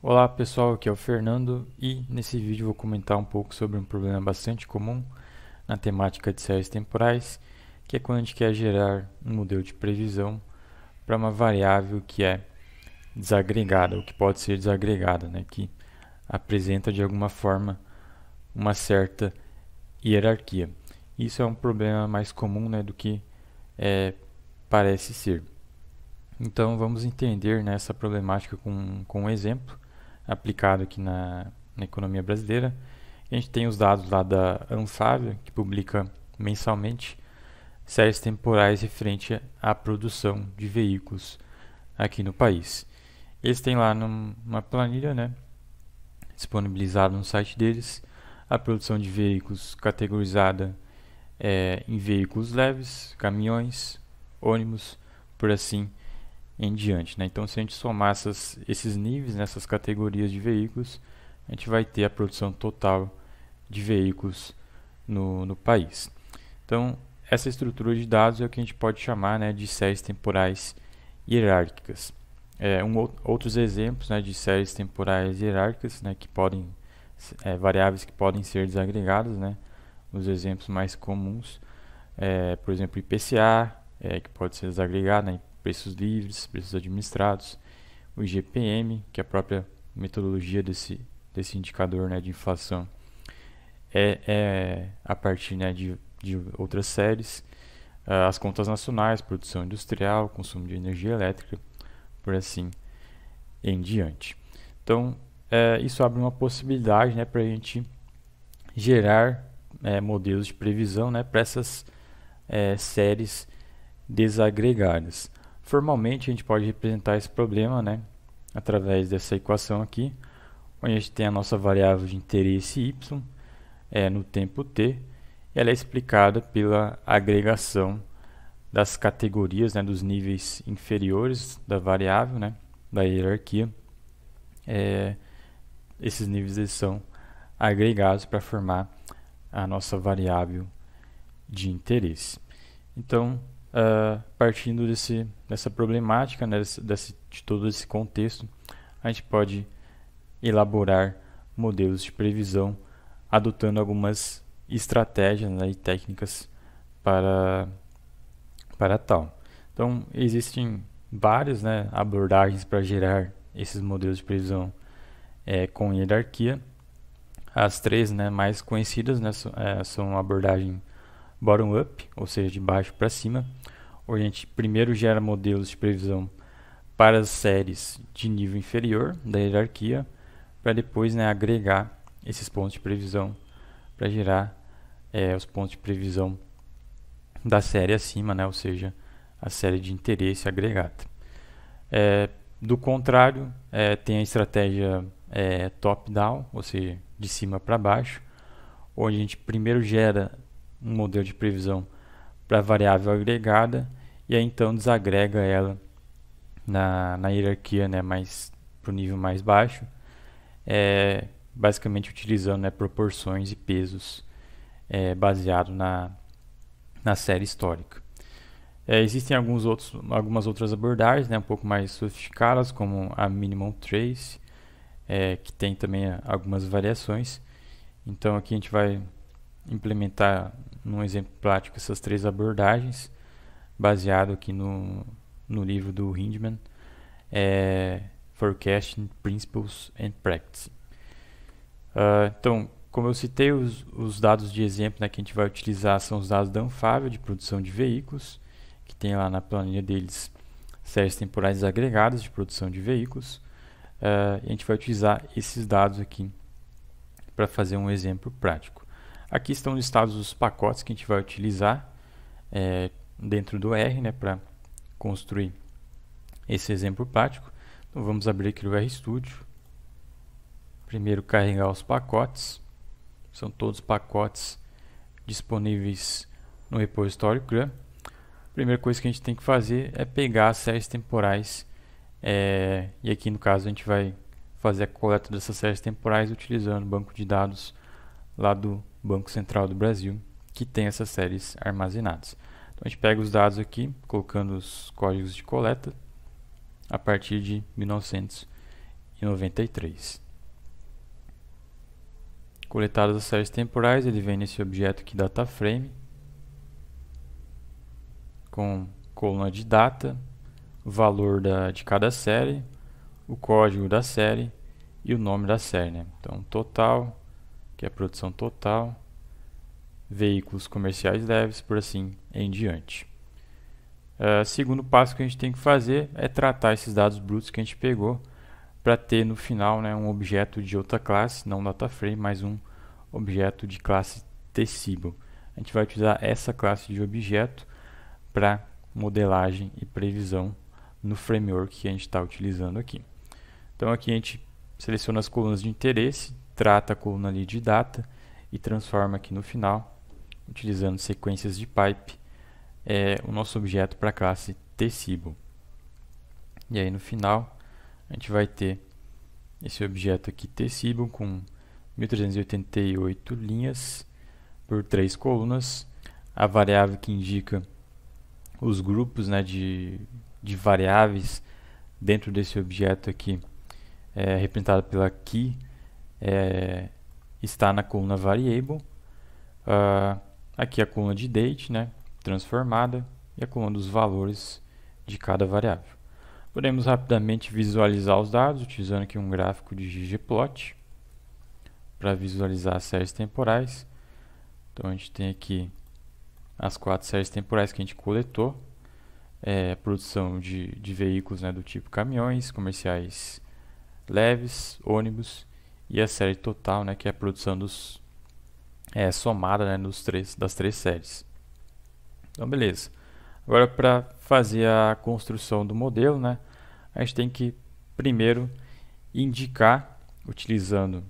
Olá pessoal, aqui é o Fernando e nesse vídeo vou comentar um pouco sobre um problema bastante comum na temática de séries temporais, que é quando a gente quer gerar um modelo de previsão para uma variável que é desagregada, ou que pode ser desagregada, né? que apresenta de alguma forma uma certa hierarquia. Isso é um problema mais comum né, do que é, parece ser. Então vamos entender né, essa problemática com, com um exemplo aplicado aqui na, na economia brasileira. A gente tem os dados lá da Anfávia, que publica mensalmente séries temporais referente à produção de veículos aqui no país. Eles têm lá numa planilha, né, disponibilizada no site deles, a produção de veículos categorizada é, em veículos leves, caminhões, ônibus, por assim dizer em diante. Né? Então, se a gente somar essas, esses níveis nessas né, categorias de veículos, a gente vai ter a produção total de veículos no, no país. Então, essa estrutura de dados é o que a gente pode chamar né, de séries temporais hierárquicas. É, um, outros exemplos né, de séries temporais hierárquicas né, que podem é, variáveis que podem ser desagregadas, né? Os exemplos mais comuns, é, por exemplo, IPCA, é, que pode ser desagregado, né? preços livres, preços administrados, o IGPM, que é a própria metodologia desse, desse indicador né, de inflação, é, é a partir né, de, de outras séries, ah, as contas nacionais, produção industrial, consumo de energia elétrica, por assim em diante. Então, é, isso abre uma possibilidade né, para a gente gerar é, modelos de previsão né, para essas é, séries desagregadas. Formalmente, a gente pode representar esse problema né, através dessa equação aqui, onde a gente tem a nossa variável de interesse y é, no tempo t, e ela é explicada pela agregação das categorias, né, dos níveis inferiores da variável, né, da hierarquia. É, esses níveis são agregados para formar a nossa variável de interesse. Então, uh, partindo desse, dessa problemática, né, desse, desse, de todo esse contexto, a gente pode elaborar modelos de previsão adotando algumas estratégias né, e técnicas para, para tal. Então, existem várias né, abordagens para gerar esses modelos de previsão é, com hierarquia. As três né, mais conhecidas né, são, é, eh, são a abordagem bottom up, ou seja, de baixo para cima, onde a gente primeiro gera modelos de previsão para as séries de nível inferior da hierarquia, para depois né, agregar esses pontos de previsão para gerar é, os pontos de previsão da série acima, né, ou seja, a série de interesse agregada. É, do contrário, é, tem a estratégia é, top-down, ou seja, de cima para baixo, onde a gente primeiro gera um modelo de previsão para variável agregada e aí então desagrega ela na, na hierarquia né, mais para o nível mais baixo, é, basicamente utilizando né, proporções e pesos é, baseado na, na série histórica. É, existem alguns outros, algumas outras abordagens né, um pouco mais sofisticadas, como a Minimum Trace, é, que tem também algumas variações. Então aqui a gente vai implementar num exemplo prático essas três abordagens, baseado aqui no, no livro do Hindman, é, Forecasting Principles and Practice. Uh, então, como eu citei, os, os dados de exemplo né, que a gente vai utilizar são os dados da Anfávia de produção de veículos, que tem lá na planilha deles séries temporais agregadas de produção de veículos. Uh, a gente vai utilizar esses dados aqui para fazer um exemplo prático. Aqui estão listados os pacotes que a gente vai utilizar é, dentro do R né, para construir esse exemplo prático. Então vamos abrir aqui o RStudio. Primeiro carregar os pacotes. São todos pacotes disponíveis no repositório cran. A primeira coisa que a gente tem que fazer é pegar as séries temporais. É, e aqui no caso a gente vai fazer a coleta dessas séries temporais utilizando o banco de dados lá do Banco Central do Brasil, que tem essas séries armazenadas. Então a gente pega os dados aqui, colocando os códigos de coleta a partir de 1993. Coletadas as séries temporais, ele vem nesse objeto aqui DataFrame, com coluna de data, valor da, de cada série, o código da série e o nome da série. Né? Então, total, que é a produção total, veículos comerciais leves, por assim em diante. Uh, segundo passo que a gente tem que fazer é tratar esses dados brutos que a gente pegou para ter no final né, um objeto de outra classe, não data frame, mas um objeto de classe tecibo. A gente vai utilizar essa classe de objeto para modelagem e previsão no framework que a gente está utilizando aqui. Então aqui a gente seleciona as colunas de interesse, trata a coluna ali de data e transforma aqui no final, utilizando sequências de pipe, é, o nosso objeto para a classe Tecibo. E aí no final a gente vai ter esse objeto aqui Tecibo com 1388 linhas por três colunas, a variável que indica os grupos né, de, de variáveis dentro desse objeto aqui é representada pela key é, está na coluna variable. Uh, aqui é a coluna de date, né, transformada, e a coluna dos valores de cada variável. Podemos rapidamente visualizar os dados utilizando aqui um gráfico de ggplot para visualizar as séries temporais. Então a gente tem aqui as quatro séries temporais que a gente coletou. É, produção de, de veículos né, do tipo caminhões, comerciais leves, ônibus e a série total, né, que é a produção dos, é, somada né, dos três, das três séries. Então, beleza. Agora, para fazer a construção do modelo, né, a gente tem que primeiro indicar, utilizando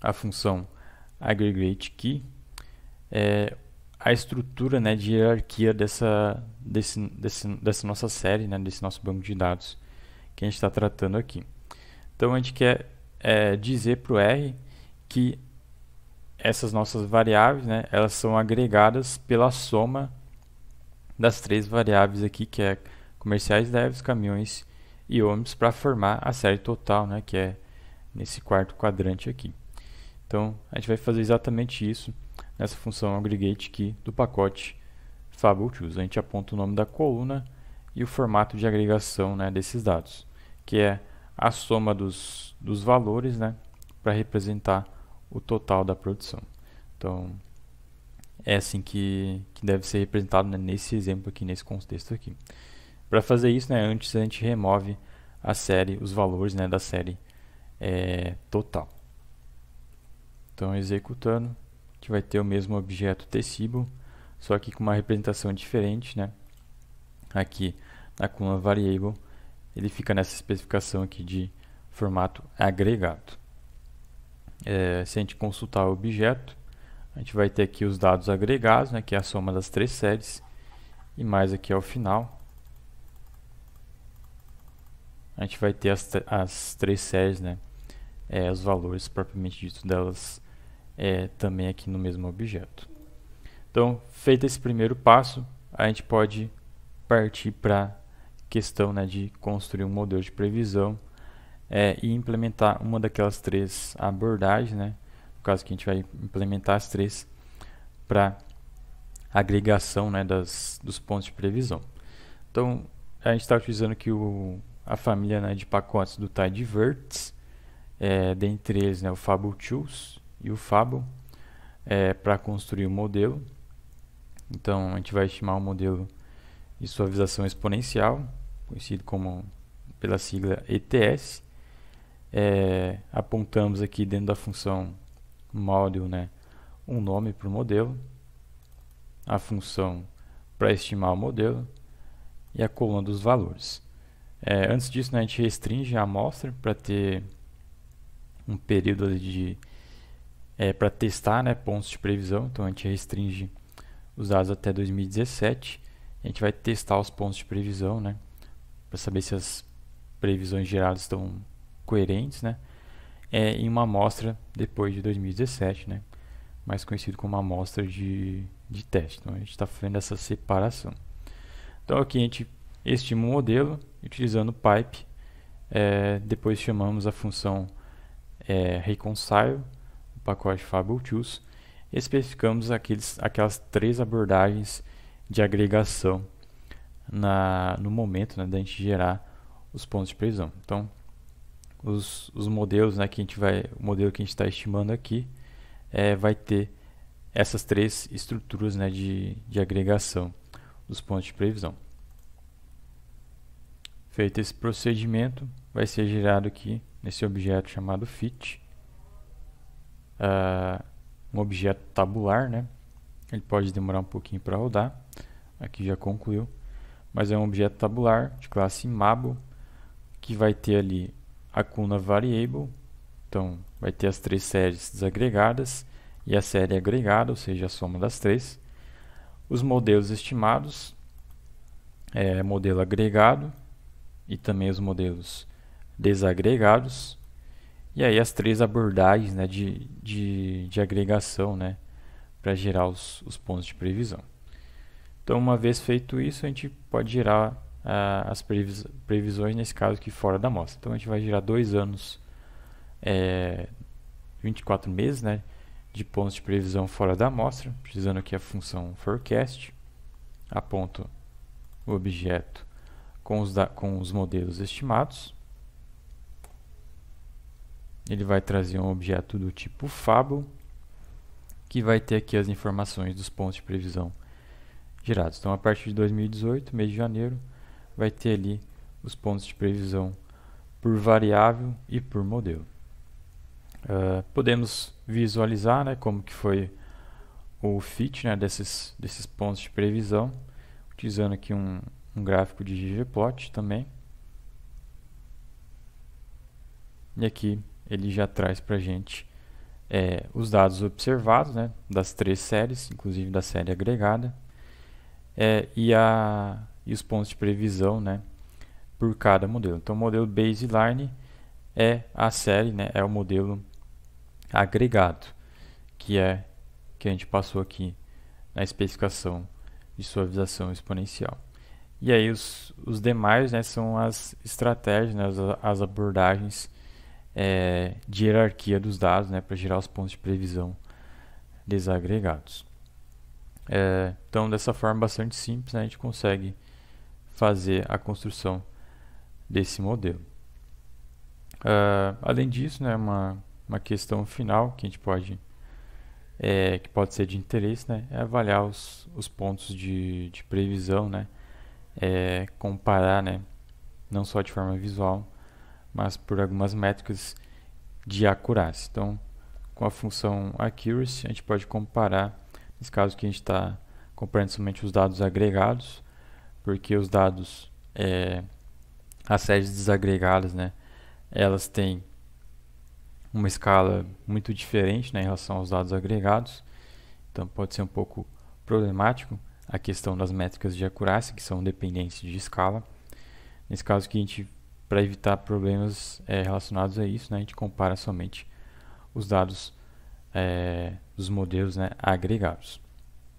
a função aggregateKey, é, a estrutura né, de hierarquia dessa, desse, desse, dessa nossa série, né, desse nosso banco de dados que a gente está tratando aqui. Então, a gente quer é, dizer para o R que essas nossas variáveis, né, elas são agregadas pela soma das três variáveis aqui, que é comerciais leves, caminhões e ônibus, para formar a série total, né, que é nesse quarto quadrante aqui. Então, a gente vai fazer exatamente isso nessa função aggregate aqui do pacote FableTools. A gente aponta o nome da coluna e o formato de agregação né, desses dados, que é a soma dos, dos valores né, para representar o total da produção. Então, é assim que, que deve ser representado né, nesse exemplo aqui, nesse contexto aqui. Para fazer isso, né, antes a gente remove a série, os valores né, da série é, total. Então, executando, a gente vai ter o mesmo objeto tecibo, só que com uma representação diferente. Né? Aqui na coluna variable, ele fica nessa especificação aqui de formato agregado. É, se a gente consultar o objeto, a gente vai ter aqui os dados agregados, né, que é a soma das três séries, e mais aqui ao final, a gente vai ter as, as três séries, né, é, os valores propriamente dito delas é, também aqui no mesmo objeto. Então, feito esse primeiro passo, a gente pode partir para questão né, de construir um modelo de previsão é, e implementar uma daquelas três abordagens, né? no caso que a gente vai implementar as três para agregação né, das, dos pontos de previsão. Então, a gente está utilizando aqui o, a família né, de pacotes do Tidyverts, é, dentre eles né, o Fable Tools e o Fable, é, para construir o modelo. Então, a gente vai estimar o modelo de suavização exponencial, conhecido como pela sigla ETS. É, apontamos aqui dentro da função model né, um nome para o modelo, a função para estimar o modelo e a coluna dos valores. É, antes disso, né, a gente restringe a amostra para ter um período de é, para testar né, pontos de previsão. Então a gente restringe os dados até 2017. A gente vai testar os pontos de previsão, né, para saber se as previsões geradas estão coerentes, né? É em uma amostra depois de 2017, né? Mais conhecido como amostra de, de teste. Então a gente está fazendo essa separação. Então aqui a gente estima o um modelo utilizando o pipe. É, depois chamamos a função é, reconcile, o pacote FableTools, especificamos aqueles, aquelas três abordagens de agregação na, no momento né, da gente gerar os pontos de previsão. Então, os, os modelos né, que a gente vai, o modelo que a gente está estimando aqui é, vai ter essas três estruturas né, de, de agregação dos pontos de previsão. Feito esse procedimento, vai ser gerado aqui nesse objeto chamado fit, uh, um objeto tabular, né? Ele pode demorar um pouquinho para rodar. Aqui já concluiu mas é um objeto tabular de classe Mabo que vai ter ali a cuna variable, então vai ter as três séries desagregadas e a série agregada, ou seja, a soma das três. Os modelos estimados, é, modelo agregado e também os modelos desagregados. E aí as três abordagens né, de, de, de agregação né, para gerar os, os pontos de previsão. Então, uma vez feito isso, a gente pode girar uh, as previs previsões, nesse caso aqui, fora da amostra. Então, a gente vai girar dois anos, é, 24 meses, né, de pontos de previsão fora da amostra, utilizando aqui a função forecast. Aponto o objeto com os, com os modelos estimados. Ele vai trazer um objeto do tipo fabo, que vai ter aqui as informações dos pontos de previsão gerados. Então, a partir de 2018, mês de janeiro, vai ter ali os pontos de previsão por variável e por modelo. Uh, podemos visualizar né, como que foi o fit né, desses, desses pontos de previsão, utilizando aqui um, um gráfico de ggplot também. E aqui ele já traz para a gente é, os dados observados né, das três séries, inclusive da série agregada é, e, a, e os pontos de previsão né, por cada modelo. Então, o modelo baseline é a série, né, é o modelo agregado, que é que a gente passou aqui na especificação de suavização exponencial. E aí os, os demais né, são as estratégias, né, as, as abordagens é, de hierarquia dos dados né, para gerar os pontos de previsão desagregados. É, então, dessa forma bastante simples, né, a gente consegue fazer a construção desse modelo. Uh, além disso, né, uma, uma questão final que a gente pode é, que pode ser de interesse né, é avaliar os, os pontos de, de previsão, né, é, comparar né, não só de forma visual, mas por algumas métricas de acurácia. Então, com a função accuracy, a gente pode comparar Nesse caso aqui a gente está comprando somente os dados agregados, porque os dados, é, as séries desagregadas, né, elas têm uma escala muito diferente né, em relação aos dados agregados, então pode ser um pouco problemático a questão das métricas de acurácia, que são dependentes de escala. Nesse caso aqui, a gente, para evitar problemas é, relacionados a isso, né, a gente compara somente os dados é, dos modelos né, agregados.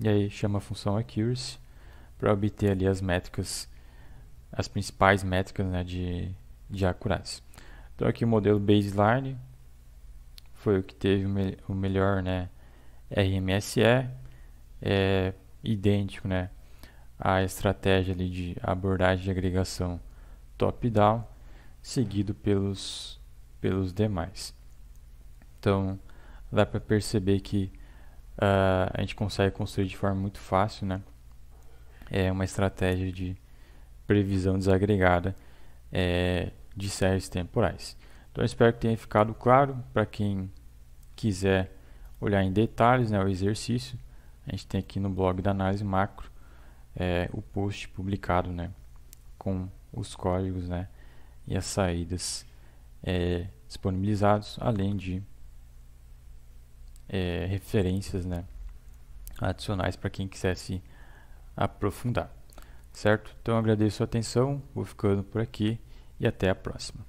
E aí chama a função accuracy para obter ali as métricas, as principais métricas né, de, de acurácia. Então aqui o modelo baseline foi o que teve o, me o melhor né, RMSE, é idêntico né, à estratégia ali de abordagem de agregação top-down, seguido pelos, pelos demais. Então, dá para perceber que uh, a gente consegue construir de forma muito fácil, né? É uma estratégia de previsão desagregada é, de séries temporais. Então espero que tenha ficado claro para quem quiser olhar em detalhes né, o exercício. A gente tem aqui no blog da análise macro é, o post publicado né, com os códigos né, e as saídas é, disponibilizados, além de é, referências né, adicionais para quem quisesse aprofundar. Certo? Então eu agradeço a atenção, vou ficando por aqui e até a próxima.